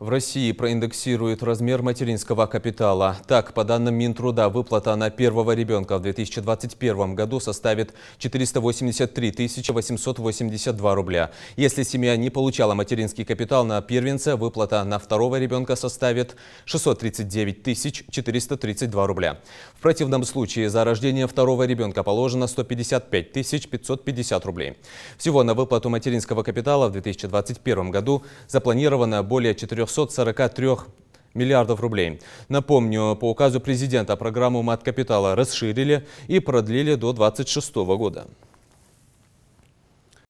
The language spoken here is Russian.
В России проиндексируют размер материнского капитала. Так, по данным Минтруда, выплата на первого ребенка в 2021 году составит 483 882 рубля. Если семья не получала материнский капитал на первенца, выплата на второго ребенка составит 639 432 рубля. В противном случае за рождение второго ребенка положено 155 550 рублей. Всего на выплату материнского капитала в 2021 году запланировано более 4 343 миллиардов рублей. Напомню, по указу президента программу мат-капитала расширили и продлили до 2026 года.